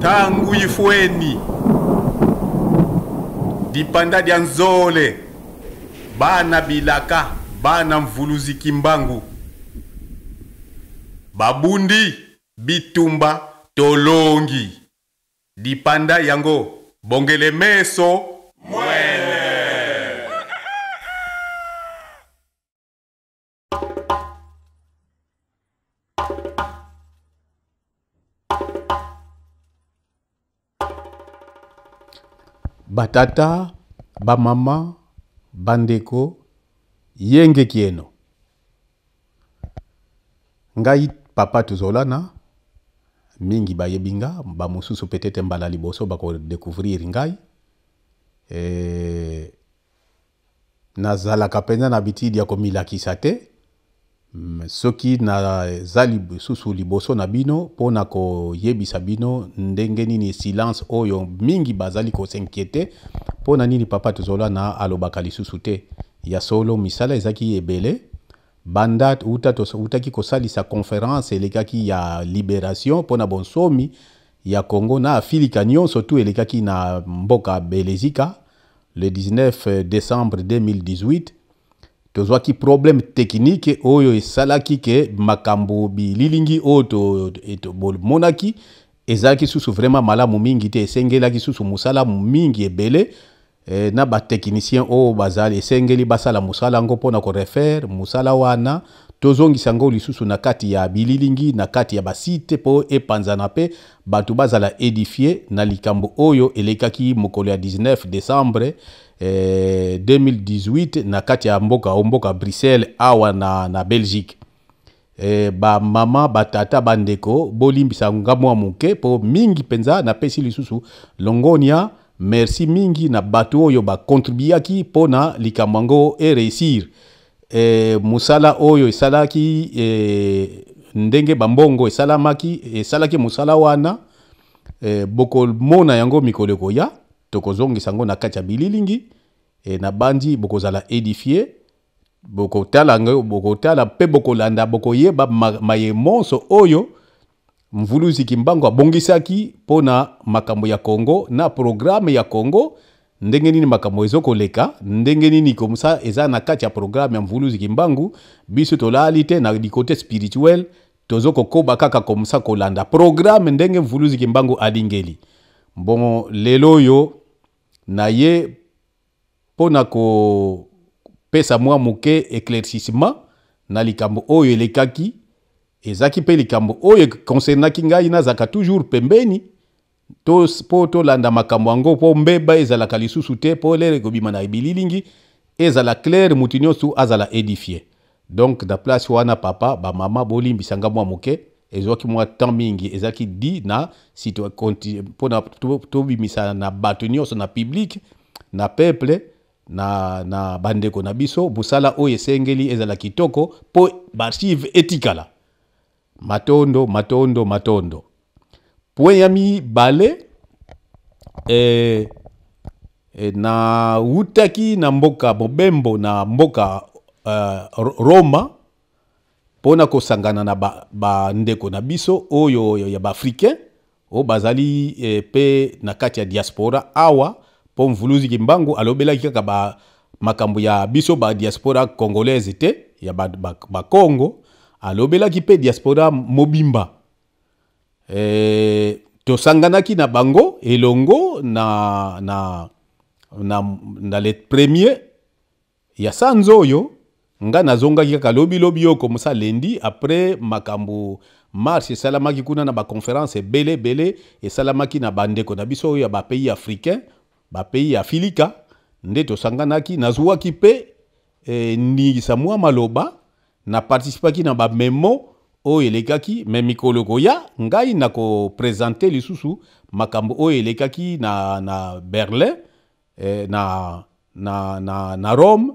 tangu ifweni dipanda dia nzole bana bilaka bana mvuluzi kimbangu babundi bitumba tolongi dipanda yango bongele meso batata bamama bandeko yengeki eno ngai papa tozolana mingi bayebi nga bamosusu peut-être mbala liboso bakodécouvrir ngai e... nazalaka mpenza na bitidi ya komilakisa te soki naza lisusu liboso na bino mpona koyebisa bino ndenge nini silence oyo mingi bazali kosinkiete mpona nini papa tozolana alobaka lisusu te ya solo misala ezalaki ebele banda utaki kosalisa conférence elekaki ya libération mpona bonsomi ya congo na afirika nyonso tu elekaki na mboka belezika le 19 eh, décembre 2018 tozwaki probleme teknike oyo esalaki ke makambo bililingi oyo tomonaki e, ezalaki susu vraiment malamu mingi te esengelaki susu mosala mingi ebele e, na bateknicien oyo bazali esengeli basala mosala yango mpona korefaire mosala wana tozongisa yango lisusu na kati ya bililingi na kati ya basite mpo epanzana mpe bato bazala edifie na likambo oyo elekaki mokolo ya 19 décembre 2023 eh, 2018 na kati ya mboka mboka bruxelles awa na, na belgique eh, bamama batata bandeko bolimbisa nga mwa moke mpo mingi mpenza napesi lisusu longonia merci mingi na bato oyo bakontribuaki mpo na likambo yango ereusir e, eh, mosala oyo esalaki e, ndenge bambongo esalamaki esalaki mosala wana e, bokomona yango mikolo ekoya tokozongisa yango na kati ya bililingi e, na bandi bokozala édifie bokotala bokotala mpe bokolanda bokoyeba maye monso oyo mvuluziki mbango abongisaki mpona makambo ya congo na programe ya congo ndenge nini makambo ezokoleka ndenge nini komsa eza na kati ya programe ya mvuluziki mbangu biso tolali te na likote spirituel tozokokoba kaka komsa kolanda programe ndenge mvuluziki mbangu alingeli mbongo lelo oyo na ye mpo na kopesa mwa moke éclaircissement na likambo oyo elekaki ezaki mpe likambo oyo ekonsernaki ngai nazalaka toujours pembeni to mpo tolanda makambo yango mpo mbeba ezalaka lisusu te mpo lere kobima na ebililingi ezala claire motu nyonso azala édifie donc na place wana papa bamama bolimbisanga mwa moke ezwaki mwa temps mingi ezalaki di na mpona tobimisa na bato nyonso na piblike na peuple na, na bandeko na biso mosala oyo esengeli ezala kitoko mpo baarchive etikala matondo matondo matondo point ya mibale eh, eh nawutaki na mboka mobembo na mboka uh, roma mpona kosangana na bandeko ba na biso oyo ya baafricain oyo bazali e, pe na kati ya diaspora awa mpo mvuluziki mbangu alobelaki kaka ba, makambo ya biso badiaspora congolaise te ya bakongo ba, ba alobelaki mpe diaspora mobimba e, tosanganaki na bango elongo na, na, na, na le premier ya sanza oyo nga nazongaki kaka lobilobi oyo komosa lendi après makambo mars esalamaki kuna na baconférence ebele ebele esalamaki na bandeko na biso oyo ya bapays africain bapays ya filika nde tosanganaki nazwwaki mpe e, eh, ndingisa mwa maloba naparticipaki na bamemo oyo elekaki me mikolo koya ngai nakopresente lisusu makambo oyo elekaki na, na berlin e, na, na, na, na rome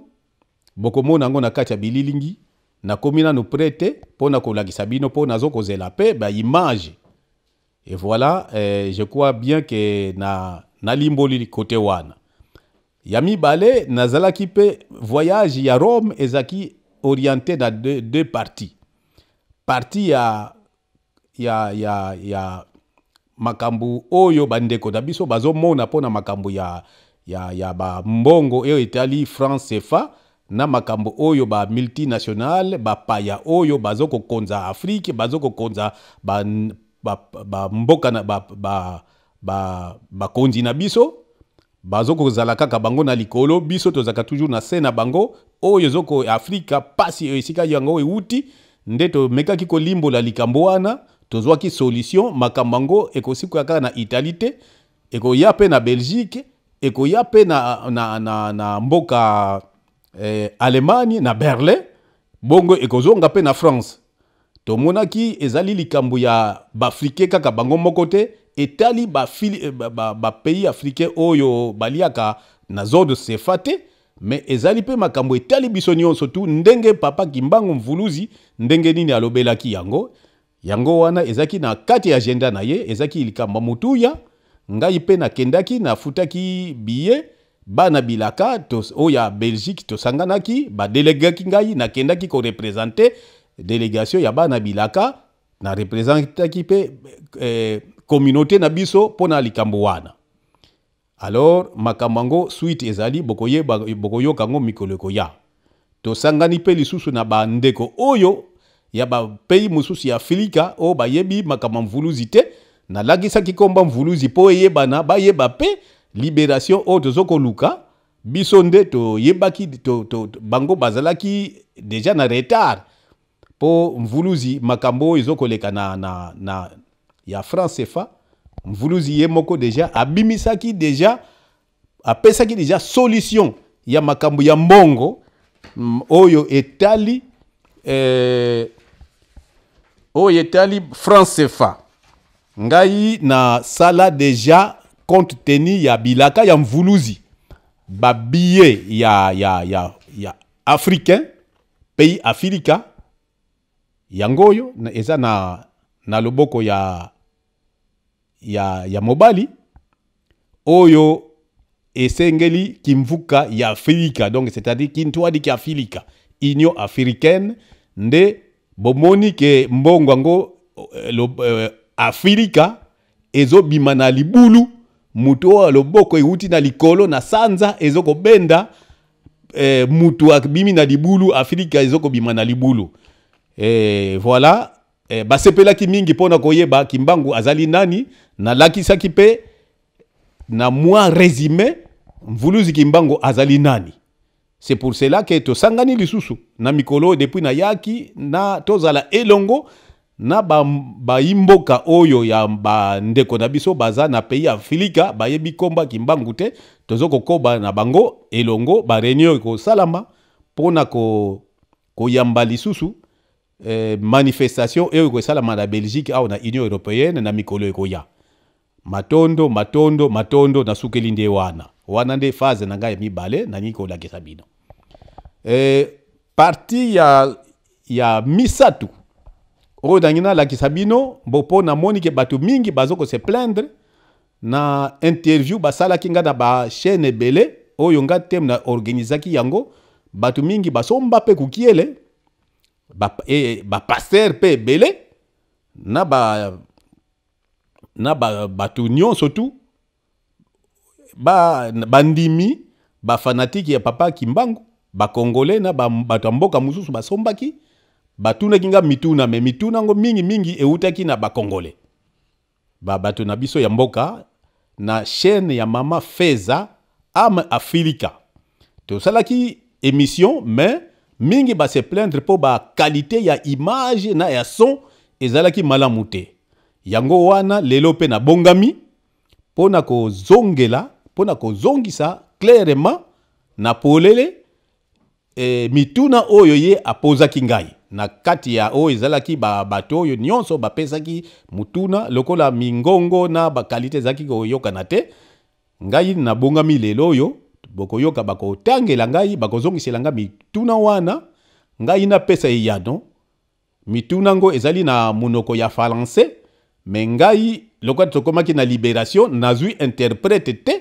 bokomona yango na kati ya bililingi nakomi nano prêt te mpo na kolakisa bino mpo nazo kozela mpe baimage et voilà eh, je crois bien ke na nalimboli kote wana ya mibale nazalaki mpe voyage ya rome ezalaki orienté na deux, deux parties parti ya, ya, ya, ya makambo oyo bandeko na biso bazomona mpo na makambo ya, ya, ya bambongo oyo etali France, cefa na makambo oyo bamultinationale bapaya oyo bazokokonza afrike bazokokonza bamboka ba, ba, ba, ba, bakonzi na biso bazokozala kaka bango na likolo biso tozalaka toujours na se na bango oyo ezoko afrika pasi esika yango euti nde tomekaki kolimbola likambo wana tozwaki solution makambo yango ekosikoya kaka na italie te ekoya mpe na belgique ekoya mpe na, na, na, na mboka eh, allemagne na berlin bongo ekozonga mpe na france tomonaki ezali likambo ya baafrikain kaka bango moko te etali bapays eh, ba, ba, ba africain oyo baliaka na zone sefa te me ezali mpe makambo etali biso nyonso tu ndenge papa kimbangu mvuluzi ndenge nini alobelaki yango yango wana ezalaki na kati ya agenda na ye ezalaki likambo motuya ngai mpe nakendaki nafutaki billet bana bilaka tos, oyo ya belgique tosanganaki badelegaki ngai nakendaki korepresente delegation ya bana bilaka narepresentaki mpe eh, communauté na biso mpo na likambo wana alors makambo yango suite ezali bokoyoka yango mikolo ekoya tosangani mpe lisusu na bandeko oyo ya bapeyi mosusu ya afrika oyo bayebi makambo ya mvuluzi te nalakisaki komba mvuluzi mpo eyebana bayeba mpe libération au oh, tozo Bisonde, to nde to, to, to, bango bazalaki déjà na retard Pour mvuluzi makambo oyo ezokoleka na, na, na ya France cefa mvuluzi ye moko déjà abimisaki deja apesaki déjà solution ya makambo ya mbongo mm, oyo etali eh, oyo etali France cefa ngai sala déjà compte tenu ya bilaka ya mvuluzi babillet ya, ya, ya, ya africain pays afrika yango oyo eza na, na loboko ya, ya, ya mobali oyo esengeli kimvuka ya afrika donc c'est-à-dire kintwadi kiafrika union africaine nde bomoni ke mbongo yango eh, eh, afrika ezobima na libulu mutu oyo loboko euti na likolo na sanza ezokobenda e, mutu abimi na libulu afrika ezokobima na libulu e, voilà e, basepelaki mingi mpona koyeba kimbangu azali nani nalakisaki mpe na mwa resume mvuluzi kimbangu azali nani c'est pour cela ke tosangani lisusu na mikolo oyo depuis nayaki na tozala elongo na bayimboka ba oyo ya bandeko na biso baza na pays ya afrika bayebi komba kimbangu te toza kokoba na bango elongo bareunion ekosalama mpona koyamba ko lisusu eh, manifestation oyo ekosalama na belgique awa na union européenne na mikolo ekoya matondo matondo matondo nasukeli nde wana wana nde fase na ngai ya mibale nalingi kolakisa bino eh, parti ya, ya misato oyo nangi nalakisa bino mbo mpo namoni ke bato mingi baza kose plaindre na interview basalaki nga na bachaîne ebele oyo nga teme na organizaki yango bato mingi basomba mpe kukiele bapaster e, mpe ebele na ba na ba, bato nyonso tu bandimi ba bafanatike ya papa kimbangu bakongole na bato ya mboka mosusu basombaki ba batunaki nga mituna me mituna yango mingimingi eutaki na bakongole babato na biso ya mboka na chaîne ya mama feza ame afilika tosalaki émission mais mingi base plaindre mpo bakalite ya image na ya son ezalaki malamu te yango wana lelo mpe nabongami mpo na kozongela mpo na kozongisa clairement na polele e, mituna oyo ye apozaki ngai na kati ya oyo ezalaki bato oyo nyonso bapesaki mutuna lokola mingongo na bakalite ezalaki koyokana te ngai nabongami lelo oyo bokoyoka bakotangela ngai bakozongisela ngai mituna wana ngai napesa eyano mituna ngo ezali na monoko ya francais me ngai lokola tokomaki na liberation nazwi interprete te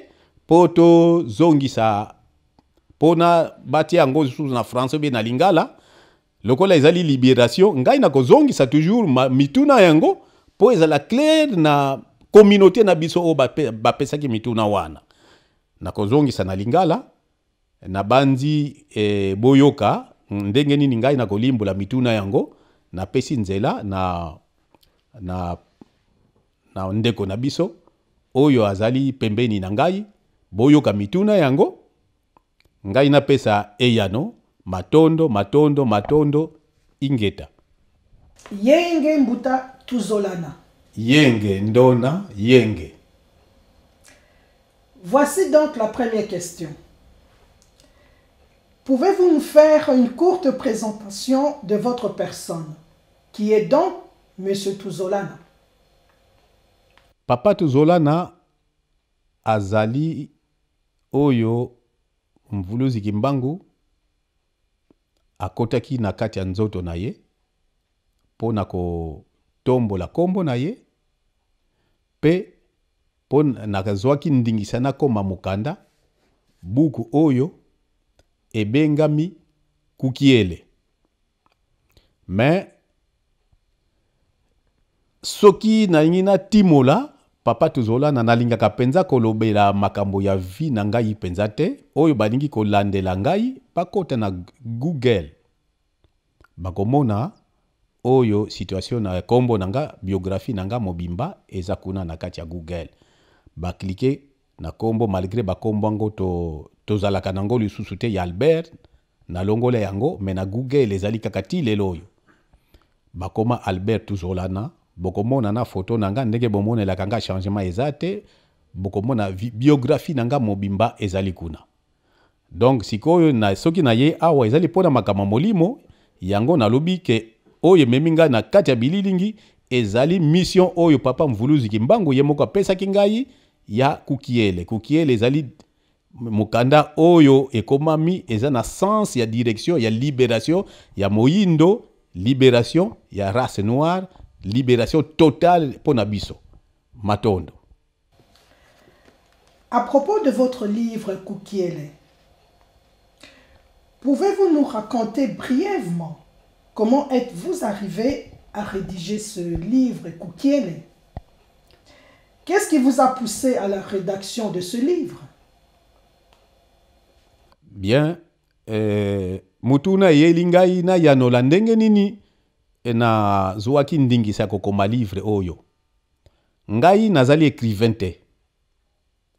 mpo tozongisa mpona batia yango lisusu na francais mpe na lingala lokola ezali libération ngai nakozongisa toujours mituna yango mpo ezala claire na communauté na biso oyo bapesaki mituna wana nakozongisa na lingala nabandi e, boyoka ndenge nini ngai nakolimbola mituna yango napesi nzela na, na, na ndeko na biso oyo azali pembeni na ngai boyoka mituna yango ngai napesa eyano matondo matondo matondo ingeta yenge mbuta tuzolana yenge ndona yenge Voici donc la première question. Pouvez-vous nous faire une courte présentation de votre personne, qui est donc M. Tuzolana Papa Tuzolana, Azali Oyo Mvuluzi Kimbangu akɔtaki na kati ya nzoto na ye mpo na kotombola nkombo na ye mpe mpo nazwaki ndingisa nakóma mokanda buku oyo ebengami kukiele me soki nalingi natimola papa tozolanda nalingaka mpenza kolobela makambo ya vi na ngai mpenza te oyo balingi kolandela ngai bakota na google bakomona oyo situation na nkombo na nga biographie na nga mobimba eza kuna na kati ya google baklike na nkombo malgré bakombo yango to, tozalaka nango lisusu te ya albert nalongola yango me na google ezali kaka ti lelo oyo bakoma albert tozolana bokomona na foto na nga ndenge bomonelaka nga changement eza te bokomona biographie na nga mobimba ezali kuna donc sikoyo na soki na ye awa ezali mpona makambo molimo yango nalobi ke oyo ememi ngai na kati ya bililingi ezali mission oyo papa mvuluziki mbangu ye moko apesaki ngai ya kukiele kukiele ezali mokanda oyo ekomami eza na sens ya direction ya libération ya moyindo libération ya race noire libération totale pour Nabiso. Matondo. À propos de votre livre Kukiele, pouvez-vous nous raconter brièvement comment êtes-vous arrivé à rédiger ce livre Koukiele? Qu'est-ce qui vous a poussé à la rédaction de ce livre Bien, euh, Mutuna Nini. e na zwwaki ndingisa ya kokoma livre oyo ngai nazali écrivain te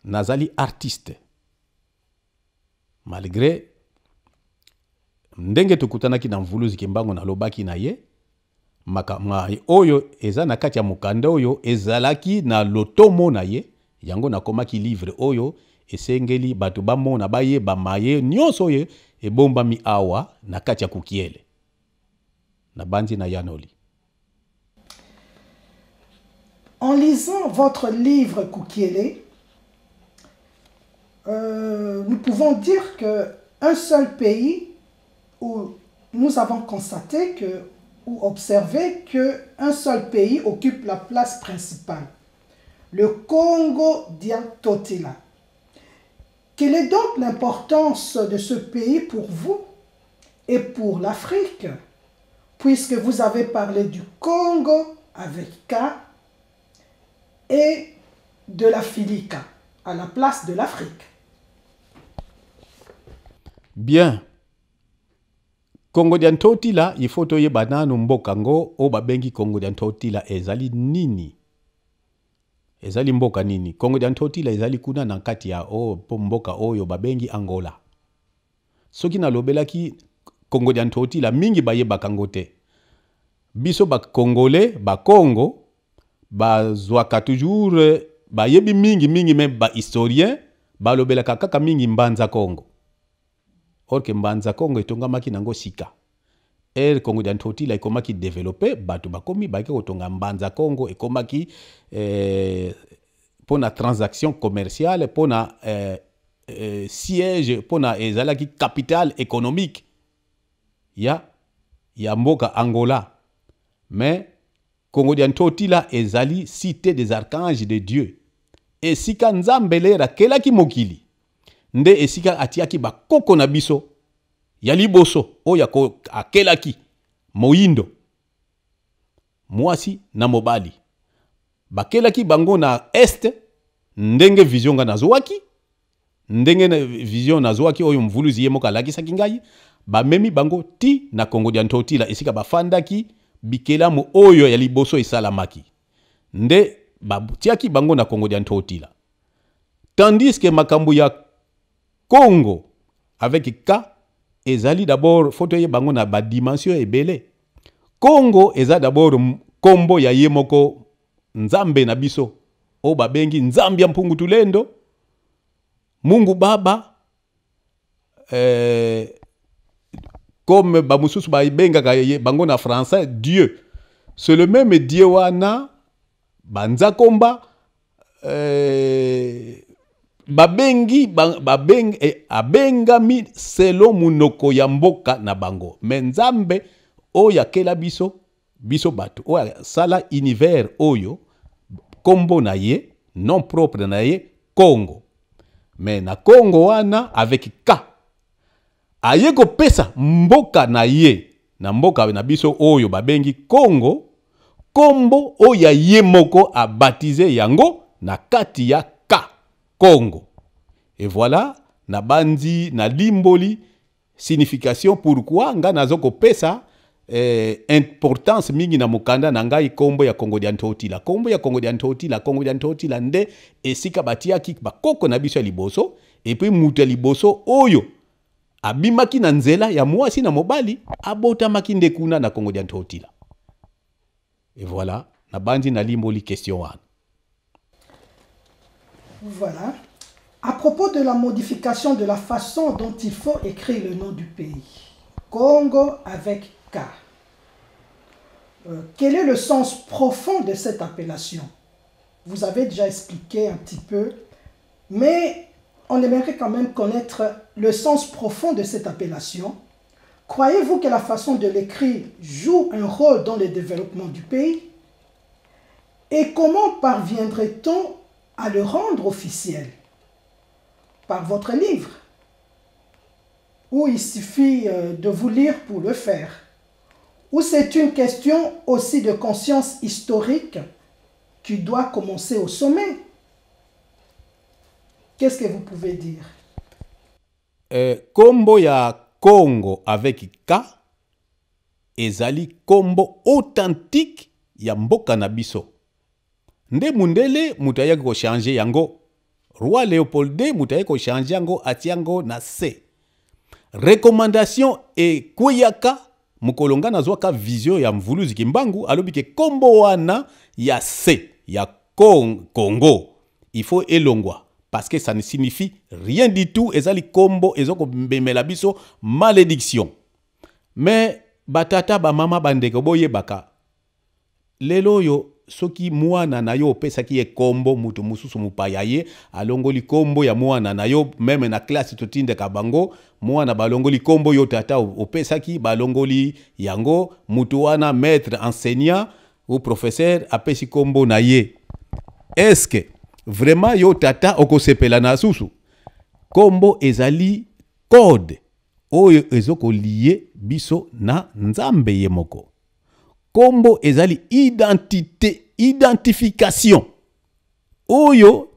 nazali artiste malgré ndenge tokutanaki na mvuluzuki mbango nalobaki na ye makambo oyo eza na kati ya mokanda oyo ezalaki na lotomo na ye yango nakomaki livre oyo esengeli bato bamona bayeba maye nyonso oyo ebombami awa na kati ya kukiele yanoli en lisant votre livre Koukiele, euh, nous pouvons dire que un seul pays où nous avons constaté que ou observé que un seul pays occupe la place principale, le Congo Diatotila. Quelle est donc l'importance de ce pays pour vous et pour l'Afrique puisque vous avez parlé du Congo avec K et de la Filika. à la place de l'Afrique. Bien. Congo d'Antotila, il faut toyeba nanu mboka ngo oyo babengi Congo d'Antotila, ezali nini ezali mboka nini Congo d'Antotila ezali kuna na kati ya oyo pomboka ou babengi Angola soki lobelaki kongo dia nti la mingi bayebaka ngo te biso bakongole bakongo bazwaka toujours bayebi mingi mingi me bahistorien balobelaka kaka mingi mbanza kongo orke mbanza kongo etongamaki nango sika r er, kongo dia ntotila ekomaki develope bato bakomi bayaki kotonga mbanza kongo ekomaki eh, mpo transaction commerciale mpo eh, eh, siège mpo na ezalaki capital économique ya ya mboka angola me kongodiani to otila ezali cité des archanges de dieu esika nzambe lera akelaki mokili nde esika atiaki bakoko na biso ya liboso oyo akelaki moyindo mwasi na mobali bakelaki bango na este ndenge vision nga nazwaki ndenge vision nazwaki oyo mvuluzi ye moko alakisaki ngai bamemi bango ti na kongo dia ntotila esika bafandaki bikelamu oyo ya liboso esalamaki nde batiaki bango na kongo dia ntotila tandis ke makambo ya kongo avec k ezali d'abord foto oyeba yango na badimension ebele kongo eza d'abord nkombo ya ye moko nzambe na biso oyo babengi nzambe ya mpungutulendo mungu baba eh, comme bamususu bayibengaka bango na français dieu c'est le même dieu wana Komba, euh, babengi Babeng babeng, eh, Abenga abengami selon munoko ya mboka na bango me nzambe oyo biso biso bato Sala Sala univers oyo kombo na ye nom propre na ye congo Mais na congo wana avec ka aye kopesa mboka na ye na mboka na biso oyo babengi kongo kombo oyo ye moko abatize yango na kati ya ka kongo e voilà nabandi nalimboli signification pourkui ngai naza kopesa eh, importance mingi na mokanda na ngai kombo ya kongodian totila kombo ya kongodian totila kongodian totila nde esika batiaki bakoko na biso ya liboso epui moto ya liboso oyo abimaki na mobali voilà question voilà à propos de la modification de la façon dont il faut écrire le nom du pays congo avec k euh, quel est le sens profond de cette appellation vous avez déjà expliqué un petit peu mais on aimerait quand même connaître le sens profond de cette appellation. Croyez-vous que la façon de l'écrire joue un rôle dans le développement du pays Et comment parviendrait-on à le rendre officiel Par votre livre Ou il suffit euh, de vous lire pour le faire Ou c'est une question aussi de conscience historique qui doit commencer au sommet Qu'est-ce que vous pouvez dire euh, ya Congo avec K ezali Combo authentique ya mboka na nde mundele moutaye ko changer yango roi léopold moutaye ko changer yango atiango yango na se recommandation e mukolonga na na ka vision ya mvuluzuki mbangu alobi ke kombo wana ya se ya congo faut elongwa parce que ça ne signifie rien du tout ezali kombo ezokobemela biso malédiction Mais, batata ba mama bandeko boyebaka lelo yo, soki mwana na yo opesaki ye kombo mutu mosusu mopaya ye alongoli kombo ya mwana na yo meme na classe totinde kabango, mwana balongoli kombo yo tata opesaki balongoli yango mutu wana maître enseignant ou professeur apesi kombo na ye que vraiment yo tata okosepela susu kombo ezali code oyo ezokolie biso na nzambe yemoko. kombo ezali identité identification oyo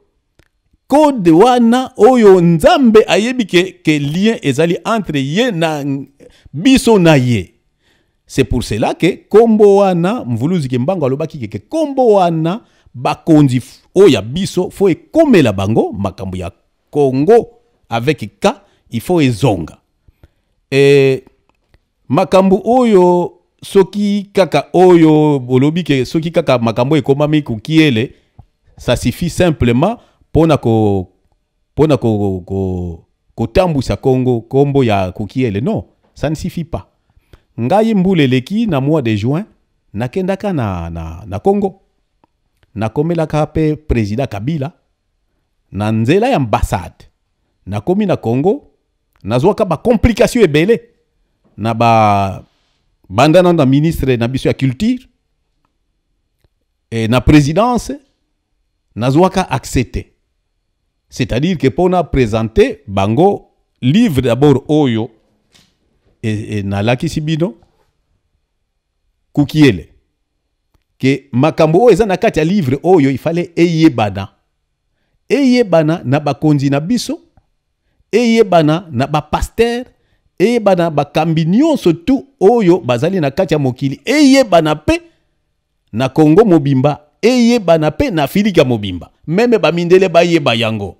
code wana oyo nzambe ayebike ke, lien ezali entre ye na biso na ye c'est pour cela que kombo wana mvuluzi kimbango alobaki ke kombo wana bakonzi oya biso faut la bango makambo ya Congo avec ka, il faut ezonga e makambo oyo soki kaka oyo Bolobi ke soki kaka makambo ekomami kokiele ça suffit simplement mpona ko ko, ko, ko kongo kombo ya kokiele non ça ne suffit pas ngai mbula na mois de juin na, na, na congo nakomelaka kape président kabila na nzela ya ambassade nakomi na congo nazwaka complications. ebele na babanda na ministre na biso ya culture et na présidence nazwaka accès accepté. c'est-à-dire que mpona présente bango livre d'abord oyo e, e, nalakisi bino kukiele ke makambo oyo eza na kati ya livre oyo ifale eyebana eyebana na bakonzi na biso eyebana na bapaster eyebana bakambi nyonso tu oyo bazali na kati ya mokili eyebana mpe na kongo mobimba Eye mpe na filiga mobimba meme bamindele ba yango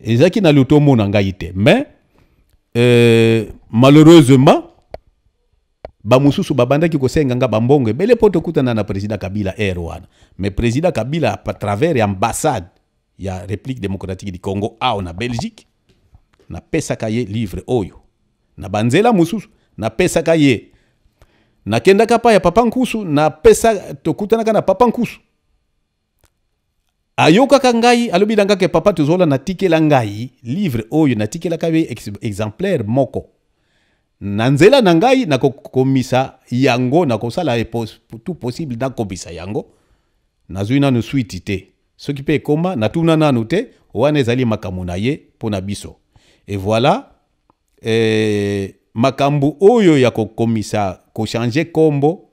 ezalaki na lutu omona ngai te mais euh, malheureusement bamosusu babandaki kosenga nga bambongo ebele mpo tokutana na président kabila r wana mais président kabila à travers ya ambassade ya république démocratique du congo awa na belgique napesaka ye livre oyo na banzela mosusu napesaka ye nakendaka pa ya papa nkusu napesa tokutanaka na papa nkusu ayokaka ngai alobi na ngaka papa tozolanda natikela ngai livre oyo natikelaka ye exemplaire moko na nzela na ngai nakokomisa yango nakosala e tout possible nakomisa yango nazwi nanu switi te soki mpe ekoma natuna nanu te wana ezali makambo na ye mpo na biso e voilà eh, makambo oyo ya kokomisa kochange kombo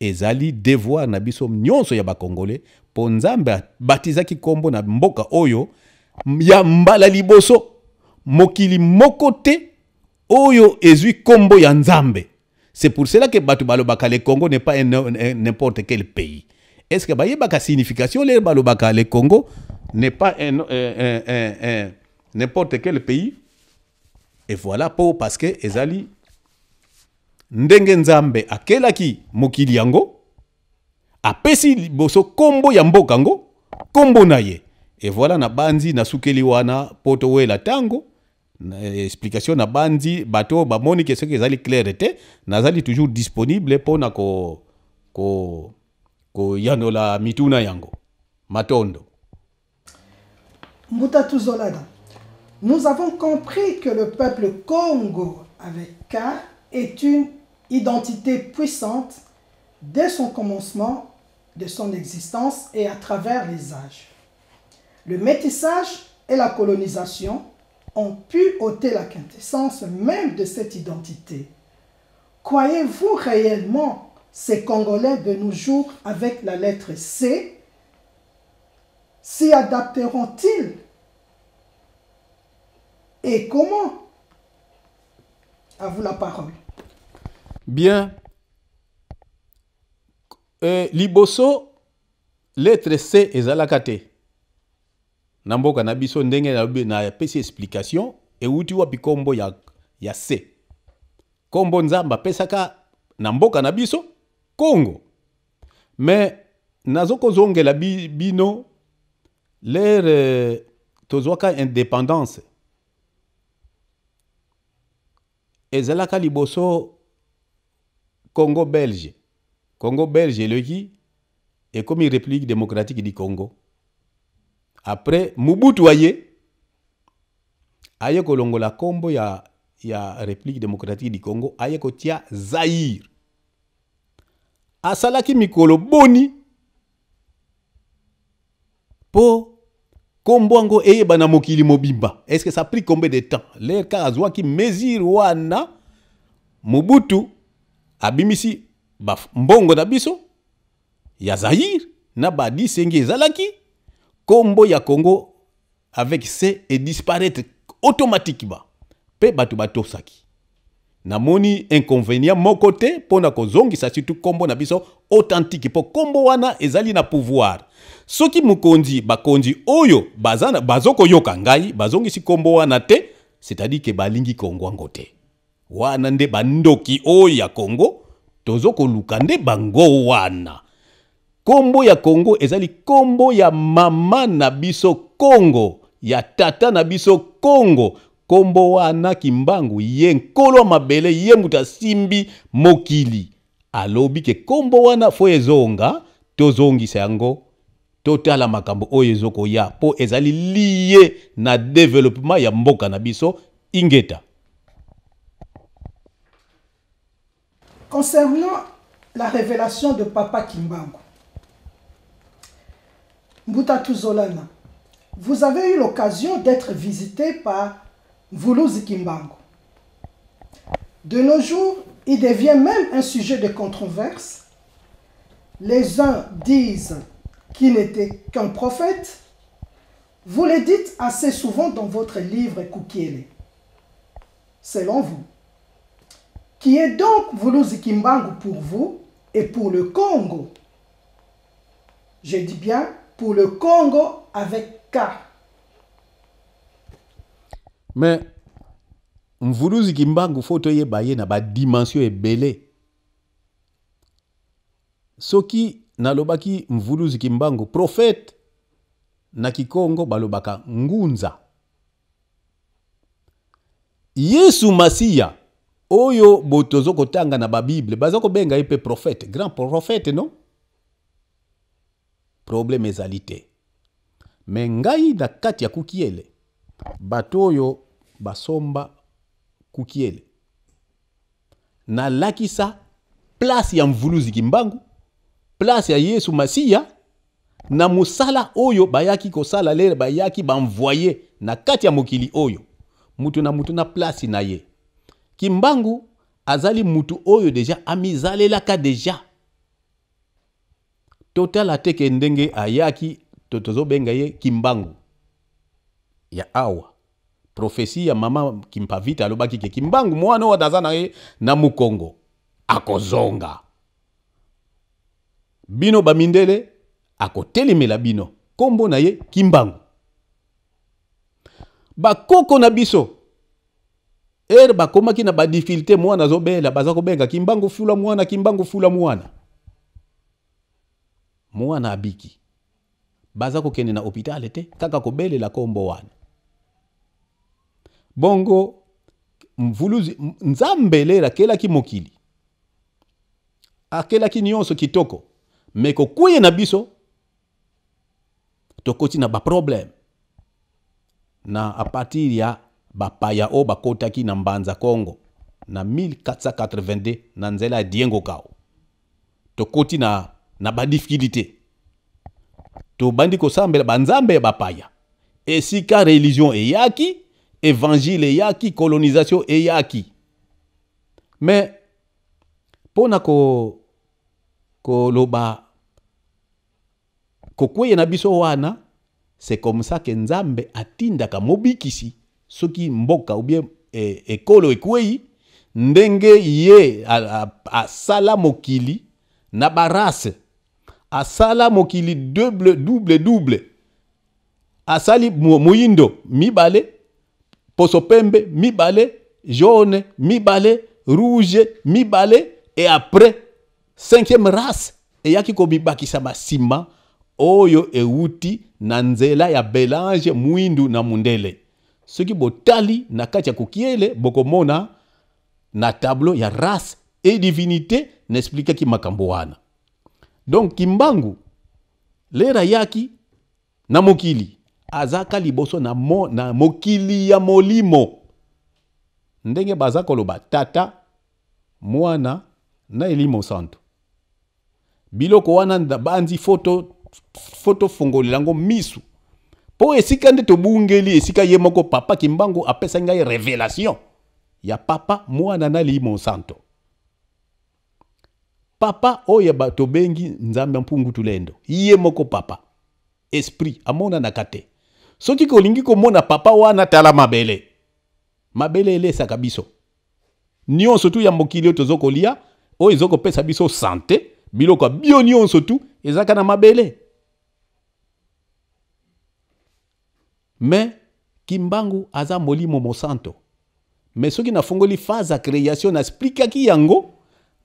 ezali devoir na biso nyonso ya bakongole mpo nzambe abatizaki kombo na mboka oyo ya mbala liboso mokili moko te oyo ezui kombo ya nzambe c'est pour cela que bato balobaka le congo n'est pas n'importe quel pays est ce que Baka signification le balobaka le congo n'est pas n'importe quel pays et voilà po parce que ezali ndenge nzambe akelaki mokili yango apesi boso kombo ya mboka kombo na ye Et voilà na banzi nasukeli wana po tango explication na bandi bato oyo ce que Zali claire te nazali toujours disponible Pour koyanola ko, ko mituna yango matondo nous avons compris que le peuple Congo avec K est une identité puissante dès son commencement de son existence et à travers les âges. Le métissage et la colonisation ont pu ôter la quintessence même de cette identité. Croyez-vous réellement ces Congolais de nos jours avec la lettre C S'y adapteront-ils Et comment À vous la parole. Bien. Euh, Liboso, lettre C et Zalakate na mboka na biso ndenge explication ewuti wapi kombo ya, ya se nkombo nzambe apesaka na na biso kongo me nazokozongela bino lere tozwaka independance ezalaka liboso congo belge congo belge eleki ekomi république démocratique du congo après mobutu aye aye kolongola nkombo ya, ya république démocratique du congo aye kotia zaire asalaki mikolo boni mpo nkombo yango eyeba na mokili mobimba estce que ça pris combien de temps lere kaka azwaki mesure wana mobutu abimisi mbongo na biso ya zaire na badisengi ezalaki kombo ya congo avec c et disparaître automatiquement mpe bato batosaki namoni inconvénient moko te mpo na kozongisa surtout kombo na biso authentique mpo kombo wana ezali na pouvoir soki mokonzi bakonzi oyo bazokoyoka ngai bazongisi kombo wana te c'est-à-dire ke balingi kongwango te wana nde bandoki oyo ya kongo tozokoluka nde bango wana kombo ya kongo ezali kombo ya mama na biso kongo ya tata na biso kongo kombo wana kimbangu ye nkolo ya mabele ye moto asimbi mokili alobi ke kombo wana fo ezonga tozongisa yango totala makambo oyo ezokoya mpo ezali liye na developema ya mboka na biso ingeta concernant la révélation de papa kimbangu Zolana, vous avez eu l'occasion d'être visité par Vulu Zikimbango. De nos jours, il devient même un sujet de controverse. Les uns disent qu'il n'était qu'un prophète. Vous le dites assez souvent dans votre livre Kukiele. Selon vous, qui est donc Vulu Zikimbango pour vous et pour le Congo Je dis bien pour le Congo avec K. Mais mvuluzi kimbangu photo yeba naba na et belé. soki lobaki, mvuluzi kimbangu prophète na kikongo balobaka ngunza yesu masiya oyo boto kotanga na ba Bible bazako benga prophète prophète, grand prophète non probleme ezali te me ngai na kati ya kukiele bato oyo basomba kukiele nalakisa place ya mvuluzi kimbangu place ya yesu masiya na mosala oyo bayaki kosala lelo bayaki banvoye na kati ya mokili oyo mutu na mutu na place na ye kimbangu azali mutu oyo deja amizalelaka deja totala teke ndenge ayaki tozobenga ye kimbangu ya awa profesi ya mama kimpavita alobaki ke kimbangu mwana oyo naza na ye na mukongo akozonga bino bamindele akotelemela bino nkombo na ye kimbangu bakoko na biso ere bakomaki na badifilite mwana azobela baza kobenga kimbangu fula mwana kimbangu fula mwana muwana abiki baza kukende na opitale te kaka kobelela kombo wana bongo mvuluzi nzambe lelo akelaki mokili akelaki nyonso kitoko me kokuye na biso tokoti na baprobleme na apartir ya bapaya oyo bakotaki na mbanza kongo na 1482 na nzela ya diengo kao tokoti na na badifficulté tobandi kosambela banzambe ya bapaya esika religion eyaki evangile eyaki colonisation eyaki me mpona koloba ko kokweye na biso wana se comme ça ke nzambe atindaka mobikisi soki mboka ubie eh, ekolo ekweyi ndenge ye asala mokili na barase asala mokili double double double asali mi mibale posopembe, pembe mibale jaune mibale rouge mibale et après cinquième race eyaki kobibakisa basima oyo ewuti na nzela ya belange mwindu na mundele soki botali na kati ya kokiele bokomona na tablo ya race et divinité naesplikaki makambo wana donc kimbangu lera yaki na mokili azaka liboso na, mo, na mokili ya molimo ndenge baza koloba tata mwana na elimo santu biloko wana banzi foto, foto fongolela yango misu mpo esika nde tobungeli esika ye moko papa kimbangu apesa ngai révélation ya papa mwana na elimo santo papa oyo tobengi nzambe mpungutu lendo ye moko papa esprit amonanaka te soki kolingi komona papa wana tala mabele mabele elesaka biso nyonso tu ya mokili oyo toza kolia oyo eza kopesa biso sante biloko ya bio nyonso tu ezaka na mabele me kimbangu aza molimo mosanto me soki nafungoli phase ya création nasplikaki yango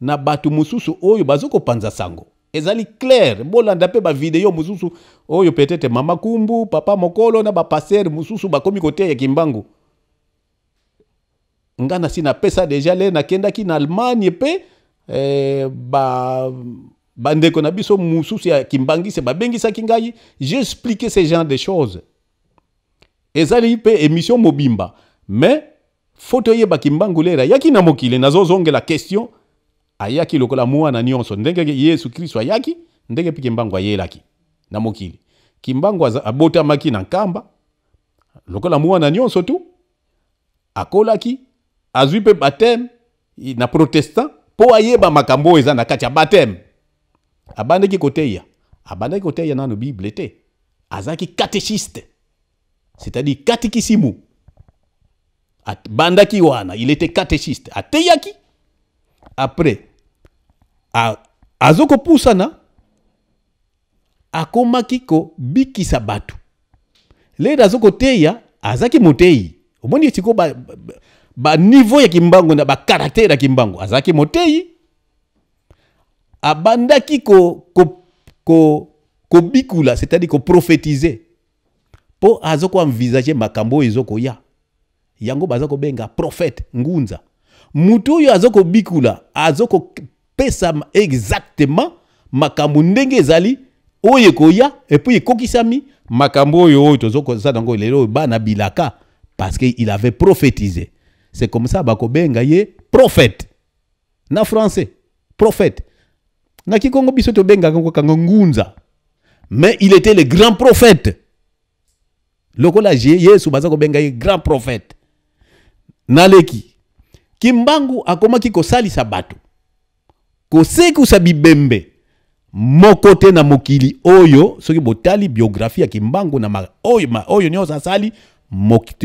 na bato mosusu oyo panza sango ezali claire bolanda ba video mosusu oyo petete mama kumbu papa mokolo na bapaster mosusu bakomi ya kimbangu nga sina pesa deja le ki na allemagne pe eh, ba bandeko na biso mosusu ya se babengisa kingayi j'explique ce genre de choses ezali pe émission mobimba mais foto ba kimbangu lera ki na nazo zongela question ayaki lokola mwana nyonso ndenge yesu kristo ayaki ndenge mpe kimbangu ayelaki na mokili kimbangu abotamaki na nkamba lokola mwana nyonso tu akolaki azwi mpe bateme na protestant mpo ayeba makambo eza na kati ya bateme abandaki koteya abandaki koteya nano bible te Azaki catéchiste c'est-à-dire katikisimu abandaki wana il était catéchiste ateyaki après a azo kopusana akomaki kobikisa bato lelo azo koteya azalaki moteyi omoni siko baniveau ba, ba, ya kimbangu na bakaraktere ya kimbangu azaki motei abandaki kobikula ko, ko, ko cest koprofetize mpo aza koenvisage makambo oyo ezokoya yango baza kobenga profete ngunza mutu oyo aza kobikula aza pesa exactement makambo ndenge ezali oyo ekoya epuis ekokisami makambo oyo oyo tozokoza nango lelo bana bilaka parce qu'il avait prophétisé c'est comme ça bakobenga ye prophète na français prophète na kikongo biso benga kango ngunza mais il était le grand prophète lokola yesu baza benga ye grand prophète naleki kimbangu akomaki sali sabato kosekusa bibembe moko te na mokili oyo soki botali biografi ya kimbangu na ma, oyo, ma, oyo nyonso asali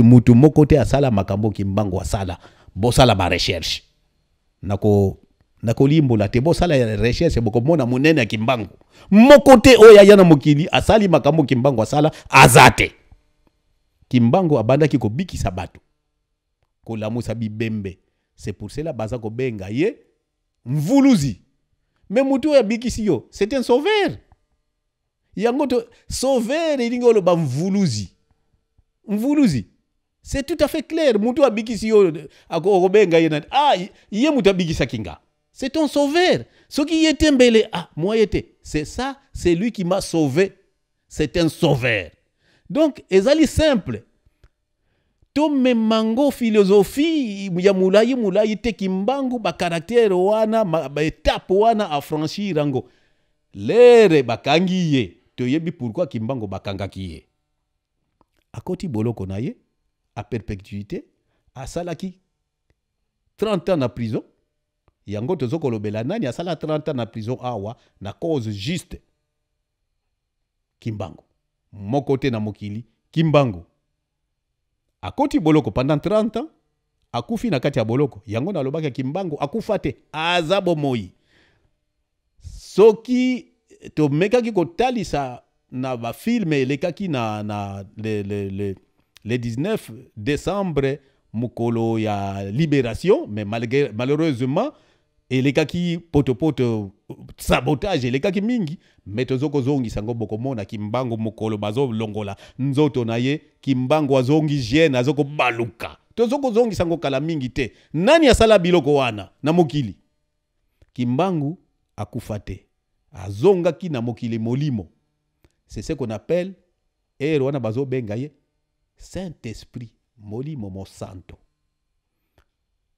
mutu moko te asala makambo kimbangu asala bosala barecherche nako te bosala recherche bokomona monene ya kimbangu moko te oyo aya na mokili asali makambo kimbangu asala aza te kimbangu abandaki kobikisa bato kolamusa bibembe c'est pour cela baza kobenga ye mvuluzi mais ya oyo c'est un sauveur a to sauveur elingi oloba mvuluzi mvuluzi c'est tout à fait clair mutu oyo Ah, yo y a Moutou ah ye c'est ton sauveur qui qui un mbele ah moi c'est ça c'est lui qui m'a sauvé c'est un sauveur donc ezali simple tome mango philosophie ya mulayi te teki mbangu bakaraktere wana baetape wana afranchir rango. lere bakangi ye yebi pourquoi kimbango bakangaki ye akoti boloko na ye aperpétuité asalaki 30 ans na prison yango tozokolobela a sala 30 ans na prison awa na cause juste kimbango moko te na mokili kimbango akoti boloko pendant 30 ans akufi na kati boloko yango nalobaki kimbangu akufa te aza bomoi soki tomekaki kotalisa na bafilme elekaki na, na le, le, le, le 19 décembre mokolo ya libération mais malgré, malheureusement elekaki eh, potopoto euh, sabotage elekaki eh, mingi me tozo kozongisa yango bokomona kimbangu mokolo bazolongola nzoto na ye kimbangu azongi gene azokobaluka tozo kozongisa yango kala mingi te nani asala biloko wana na mokili kimbangu akufa te azongaki na mokili molimo c'est ce qu'on ere eh, wana bazobenga ye saint-esprit molimo mosanto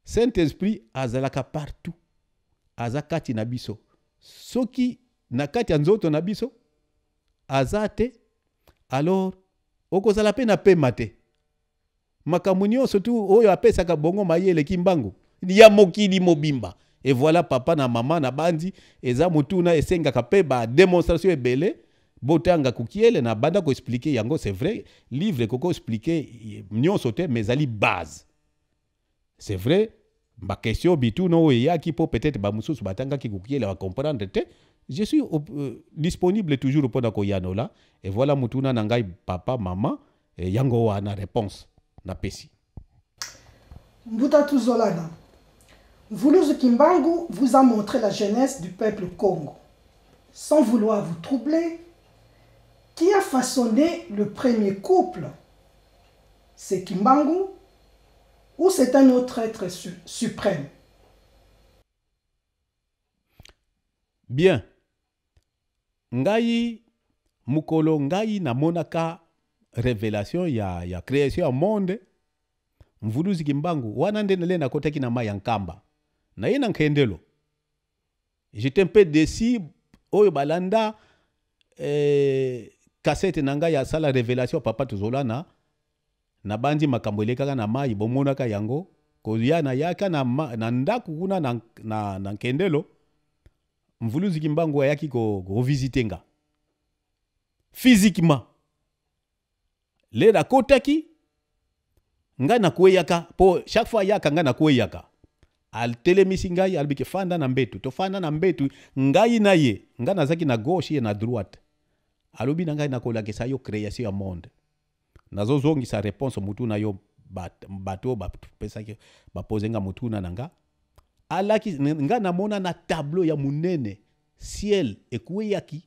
saint-esprit azalaka partout aza kati na biso soki na kati ya nzoto na aza te alors okozala pe na pema te makambo nyonso tu oyo apesaka bongo maye ki mbangu ya mokili mobimba et voilà papa na mama na bandi eza motuna esengaka mpe bademonstration ebele botanga kukiele na banda koexplike yango c'est vrai livre koko explike nyonso te mais ezali base c'est vrai bakestio bituna oyo eyaki mpo peut-être bamosusu batangaki kokiela comprendre te je suis euh, disponible toujours mpona et voilà motuna na ngai papa mama et yango wana réponse napesi mbuta tuzolana mvuluzu kimbangu vous a montré la jeunesse du peuple congo sans vouloir vous troubler qui a façonné le premier couple c'est kimbangu ou c'est un autre être suprême Bien. Ngai, mukolo ngai namonaka révélation ya, ya création au monde mvuluziki kimbangu, wana na nale na mai na ye na j'étais un peu déçu oyo balanda eh, kasete na ça la révélation papa tuzolana na bandi makambo elekaka na mai bomonaka yango koya na yaka na, ma, na ndako kuna na, na, na nkendelo mvuluzuki mbangu ayaki kovisite ko nga physiquement lela akotaki ngai nakweyaka mpo chaque fois ayaka ngai nakweyaka atelemisi ngai alobiki fanda na mbetu tofanda na mbetu ngai na ye ngai nazalaki na gauche ye na droite alobi na ngai nakolakisa yo création ya monde nazozongisa reponse mutuna yo bat, bato bapesaki bapozenga mutuna nanga nga alaki nga namona na tableau ya munene ciel ekweyaki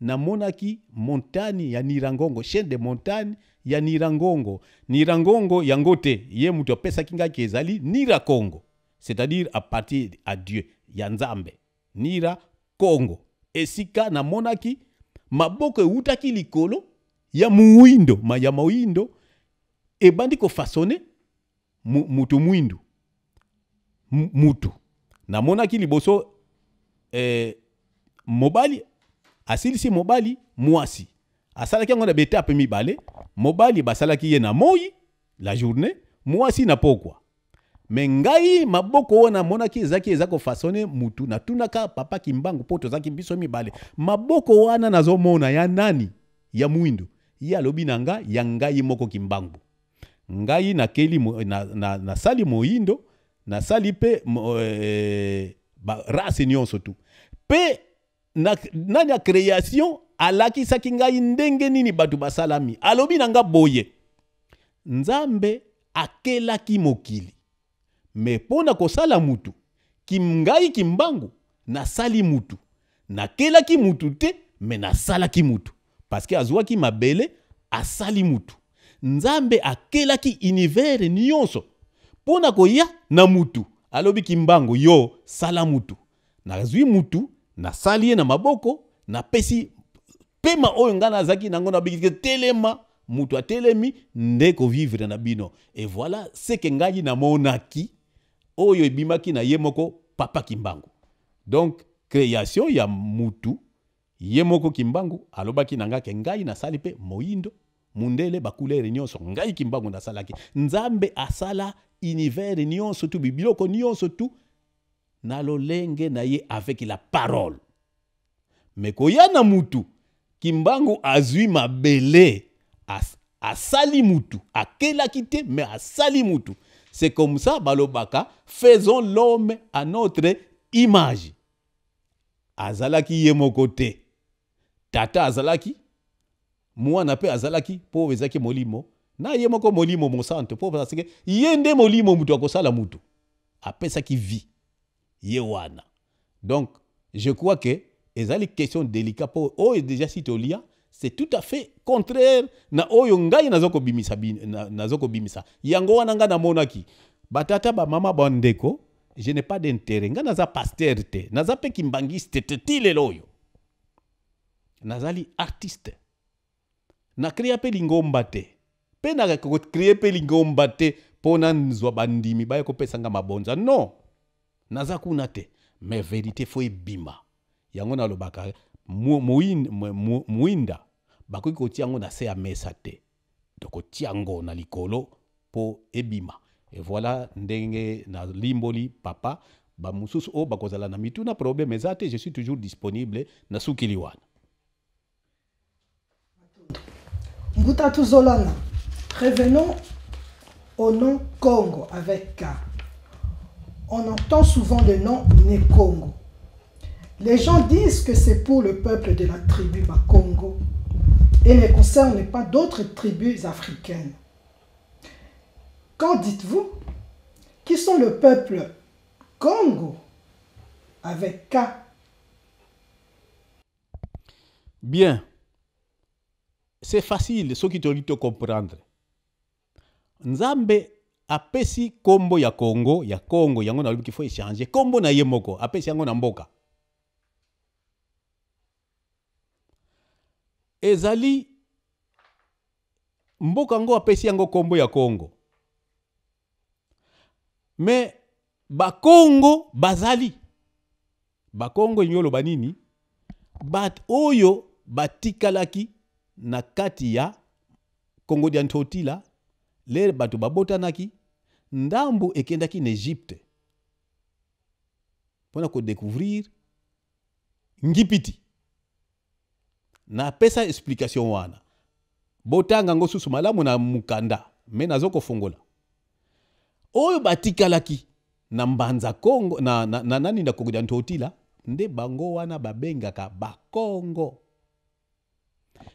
namonaki montagne ya nirangongo chaine de montagne ya nirangongo nirangongo yango te ye mutu apesaki ngaki ezali nira congo c'est-à-dire à partir dieu ya nzambe nira congo esika namonaki maboko eutaki likolo ya muwindo ma ya mawindo ebandi kofasone mu, mutu mwindu M, mutu namonaki liboso eh, mobali asilisi mobali mwasi asalaki yango na betape mibale mobali basalaki ye na moi la journée mwasi na pokwa me ngai maboko oyo namonaki ezalaki eza kofasone mutu natunaka papa kimbangu mpo tozalaki biso mibale maboko wana nazomona ya nani ya mwindu ye alobi na nga ya ngai moko kimbangu ngai nakeli nasali na, na, na moyindo nasali mpe e, eh, barase nyonso tu mpe na, nani ya création alakisaki ngai ndenge nini bato basalami alobi na nga boye nzambe akelaki mokili me mpo na kosala mutu kim ngai kimbangu nasali mutu nakelaki mutu te me nasalaki mutu parceke azwaki mabele asali mutu nzambe akelaki univere nyonso mpo na koya na mutu alobiki mbangu yo sala mutu nazwi mutu nasali ye na maboko napesi pema oyo ngai nazalaki nango nabikike telema mutu atelemi nde kovivre na bino e voilà seke ngai namonaki oyo ebimaki na ye moko papa kimbangu donc création ya mutu ye moko kimbangu alobaki na nga ke ngai nasali mpe moyindo mundele bakulere nyonso ngai kimbangu nasalaki nzambe asala univers nyonso tu bibiloko nyonso tu na lolenge na ye avec la parole me koya na mutu kimbangu azwi mabele as, asali mutu akelaki te me asali mutu c'est comme ça balobaka faisons l'homme à notre image azalaki ye moko te tata azalaki Mwanape azalaki pauvre Ezaki molimo na yemoko moko molimo mosante mpo yende ye nde molimo mutu akosala apesaki vie ye wana donc je crois que ezali question délicate, mpo oyo déjà si tolia c'est tout à fait contraire na oyo ngai zoko kobimisa na, zoko bimisa. yango wana ngai namonaki batata bamama bandeko je n'ai pas d'intérêt ngai naza paster te naza mpe kimbangiste te nazali artiste nakrea mpe lingomba te mpe nakrie mpe lingomba te mpo nazwa bandimi baya kopesanga mabonza non naza kuna te me verite fo ebima yango nalobaka mwinda bakoki kotia yango na se ya mesa te tokotia yango na likolo mpo ebima evoila ndenge nalimboli papa bamosusu oyo bakozala na mituna probleme eza te je suis toujours disponible nasukili wana Goutatou Zolana, revenons au nom Congo avec K. On entend souvent le nom Né-Congo. Les gens disent que c'est pour le peuple de la tribu Bakongo et ne concerne pas d'autres tribus africaines. Qu'en dites-vous Qui sont le peuple Congo avec K Bien, c'est facile soki tolingi tokomprendre nzambe apesi kombo ya kongo ya kongo yango nalobiki fo echange kombo na ye moko apesi yango na mboka ezali mboka yango apesi yango kombo ya kongo me bakongo bazali bakongo elingi oloba nini bato oyo batikalaki na kati ya kongo dia ntotila lere bato babotanaki ndambu ekendaki na egypte mpona kodécouvrir ngipiti napesa explication wana botanga ngo susu malamu na mukanda me nazokofungola oyo batikalaki na mbanza kongo na, na, na nani na kongo dia ntotila nde bango wana babengaka bakongo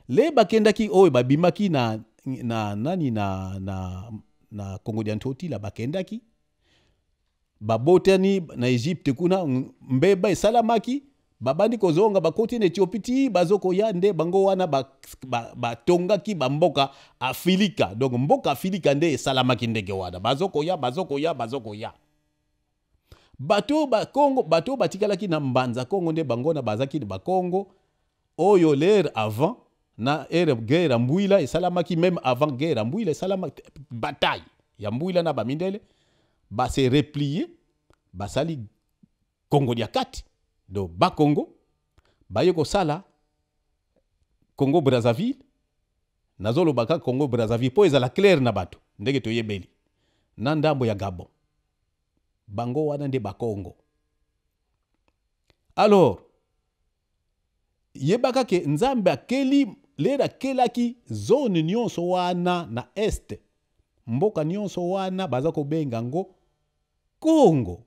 le bakendaki oyo babimaki na, na nani na, na, na congo diantotila bakendaki babotani na egypte kuna mbeba esalamaki babandi kozonga bakoti na etiopi ti bazokoya nde bango wana batongaki ba, ba bamboka afilika donc mboka afilika nde esalamaki ndenge wana bazokoya bazokoya bazokoya bato bakongo bato batikalaki na mbanza kongo nde bango na bazaki na bakongo oyo lere avant na ere guerre ya mbwila esalamaki même avant guerre ya mbwila esalamaki bataille ya mbwila na bamindele base replie basali kongo ya kati do bakongo baye kosala congo brazzaville nazoloba kaka congo brazzaville mpo ezala claire na bato ndenge toyebeli na ndambo ya gabon bango wana nde bakongo alors yeba kake nzambe akeli lera akelaki zone nyonso wana na este mboka nyonso wana baza kobenga yango congo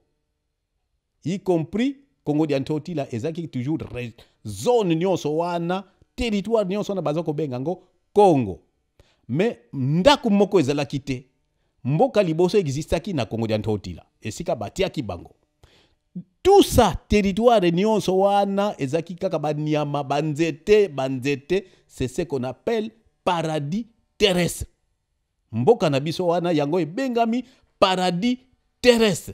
y compris congo diantotila ezalaki toujours re, zone nyonso wana territoire nyonso wana baza kobenga yango congo me ndako moko ezalaki te mboka liboso existaki na congo diantotila esika batiaki bango tusa territoire nyonso wana ezaki kaka banyama banzete banzete c'est qu'on appelle paradis terrestre mboka na biso wana yango ebengami paradis terrestre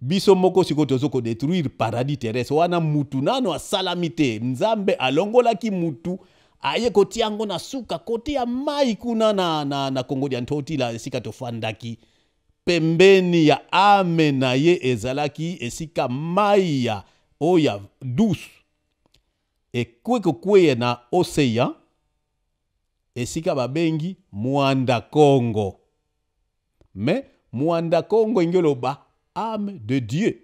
biso moko sikoyo tozo kodetruire paradis terrestre wana mutu nano asalami te nzambe alongolaki mutu aye kotia yango na suka kote ya mai kuna na, na, na kongo dia ntotila esika tofandaki pembeni ya ame na ye ezalaki esika mai ya douce »« et kwe kokweya na oseya esika babengi mwanda kongo Mais « mwanda kongo engi ba ame de dieu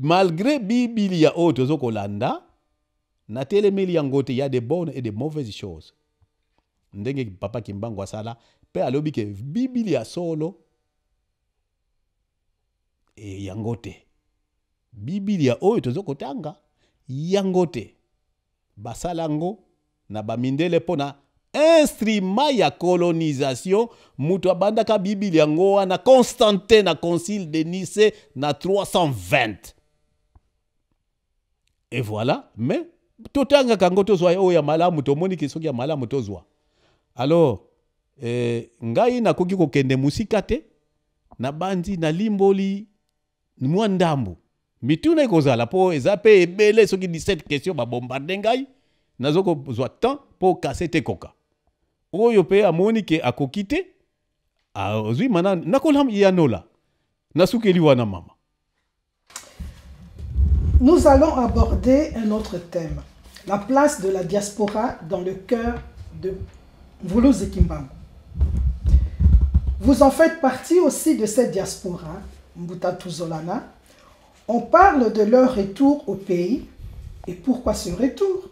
malgré bibilia oyo toza kolanda na yango ya de bonnes et de mauvaises choses ndenge papa kimbangu Sala... alobi ke bibili ya solo e yango te bibilia oyo tozokotanga yango te basala ngo na bamindele mpo na instrima ya colonisation moto abandaka bibili yango wana constantin na concile de nice na 320 e voilà mais totangaka ngo tozwa oyo ya malamu tomoniki soki ya malamu tozwa alors e, ngai nakoki kokende musikate te nabandi nalimboli mwa ndambu mituna ekozala mpo eza mpe ebele soki 17 question babombarde ngai nazokozwa temps mpo kase te koka oyo mpe amoni ke akoki te azwi mana nakolayanola nasukeli wana mama nous allons aborder un autre thème la place de la diaspora dans le cœur de Voulouse Kimbangu vous en faites partie aussi de cette diaspora, Zolana. On parle de leur retour au pays. Et pourquoi ce retour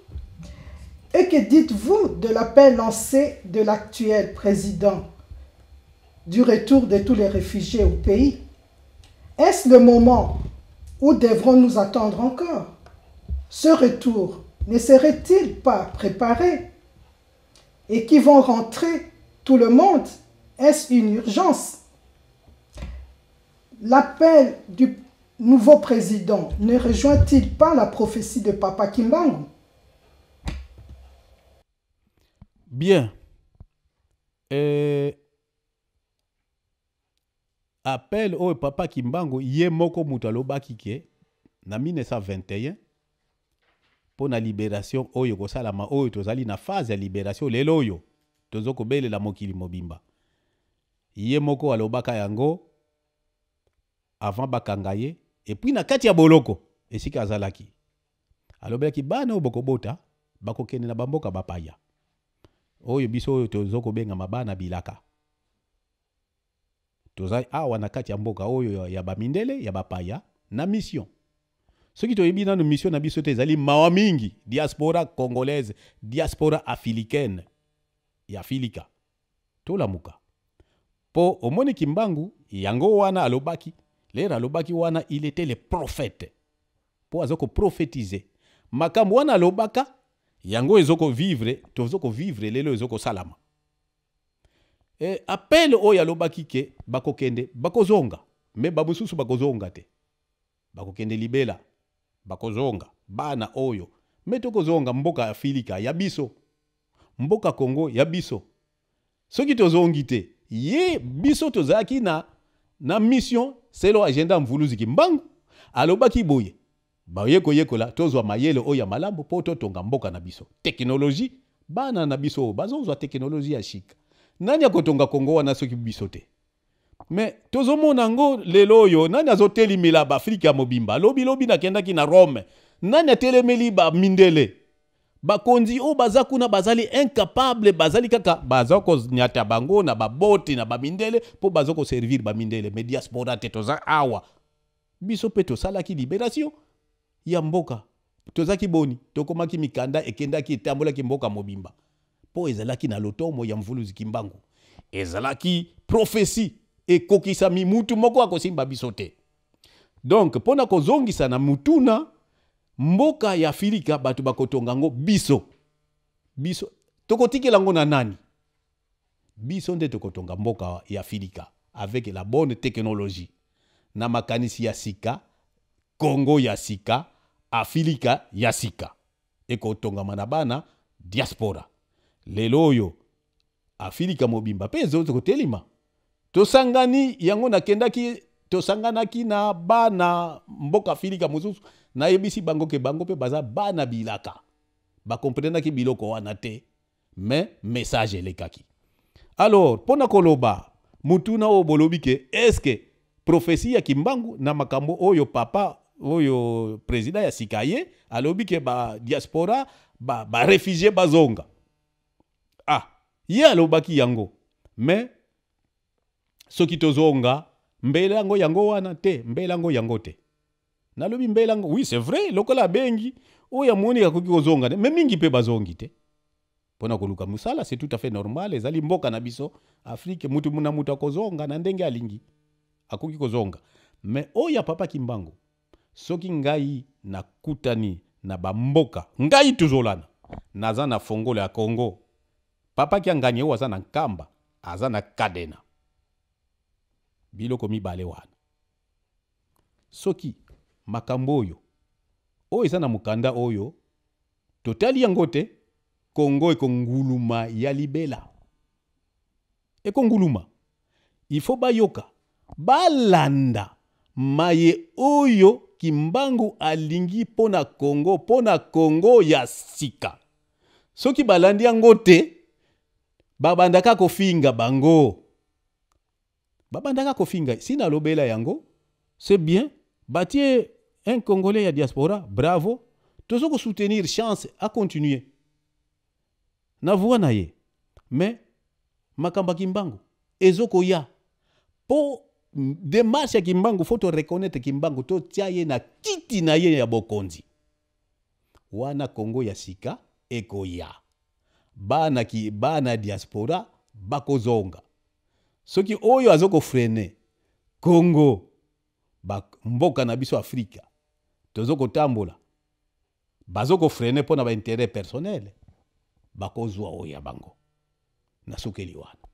Et que dites-vous de l'appel lancé de l'actuel président du retour de tous les réfugiés au pays Est-ce le moment où devrons-nous attendre encore Ce retour ne serait-il pas préparé Et qui vont rentrer tout le monde Est-ce une urgence L'appel du nouveau président ne rejoint-il pas la prophétie de Papa Kimbang? Bien. Appel au oh, Papa Kimbangu, yé moko Moutalo Bakike, na 1921, pour la libération, oyo oh, ma oyo oh, tozali na phase la libération, lelo yo. tozo kobelela mokili mobimba ye moko alobaka yango avant bakanga ye epui na kati ya boloko esika azalaki alobelaki bana oyo bokobota bakokende na bamboka bapaya oyo biso oyo tozo kobengama bana bilaka toza awa na kati ya mboka oyo ya bamindele ya bapaya na mission soki toyebi nano mission na biso te ezali mawa mingi diaspora congolaise diaspora africaine ya filika tolamuka mpo omoniki mbangu yango wana alobaki lero alobaki wana il était le prophète mpo aza koprofetize makambo wana alobaka yango ezokovivre tozokovivre lelo ezokosalama e, apele oyo alobaki ke bakokende bakozonga me bamosusu bakozonga te bakokende libela bakozonga bana oyo me tokozonga mboka ya filika ya biso mboka kongo ya biso soki tozongi te ye biso tozalaki na, na mission selo agenda mvuluziki mbangu alobaki boye baye koyekola tozwa mayele oyo ya malamu mpo totonga mboka na biso teknologi bana na biso oyo bazozwa teknologi ya shika nani akotonga kongo wana soki biso te me tozomona yango lelo oyo nani azotelimela baafrika ya mobimba lobilobi nakendaki na rome nani atelemeli bamindele bakonzi oyo baza kuna bazali incapable bazali kaka baza konyata bango na baboti na bamindele mpo baza koservir bamindele me diaspora te toza awa biso mpe tosalaki liberation ya mboka tozaki boni tokomaki mikanda ekendaki etambolaki mboka mobimba mpo ezalaki na lotomo ya mvuluzi kimbangu ezalaki profesi ekokisami mutu moko akosimba biso te donk mpo na kozongisa na mutuna mboka ya afirika bato bakotonga yango biso biso tokotikela ngo na nani biso nde tokotonga mboka ya afirika avec la bonne technologie na makanisi ya sika kongo ya sika afirika ya sika ekotongama na bana diaspora lelo oyo afirika mobimba mpe ezozo kotelima tosangani yango nakendaki tosanganaki na bana mboka afirika mosusu nayebisi bango ke bango pe baza bana bilaka ki biloko wana te me message lekaki. alors pona koloba mutuna oyo bolobi ke eske profesi ya kimbangu na makambo oyo papa oyo président ya sika ye alobi ke ba barefugie ba bazonga ah ye alobaki yango me soki tozonga mbela yango yango wana te mbela yango yango te nalobi mbelanga oui c'est vrai lokola abengi oyo amoni akoki kozonga te me mingi mpe bazongi te mpona koluka mosala c'est tout à fait normal ezali mboka na biso afrike mutu na mutu akozonga na ndenge alingi akoki kozonga me oyo apapaki mbango soki ngai nakutani na bamboka ngai tozolana naza na fongolo ya congo papaki angani oyo aza na nkamba aza na kadena biloko mibale wana soki makambo oyo oyo eza na mokanda oyo totali yango te kongo ekonguluma ya libela ekonguluma ifo bayoka balanda maye oyo kimbangu alingi mpo na kongo mpo na kongo ya sika soki balandi yango te babandaka kofinga bango babandaka kofinga si nalobela yango c'est bien batie un congolais ya diaspora bravo toza kosoutenir chance akontinue na voix na ye me makambo ya kimbangu ezokoya mpo demarshe ya kimbangu fo toreconnaitre kimbangu totia ye na kiti na ye ya bokonzi wana kongo ya sika ekoya bana, ki, bana ya diaspora bakozonga soki oyo azokofrene kongo mboka na biso afrika toza kotambola baza kofrene mpo na baintere personnele bakozwa oyo ya bango nasukeli wana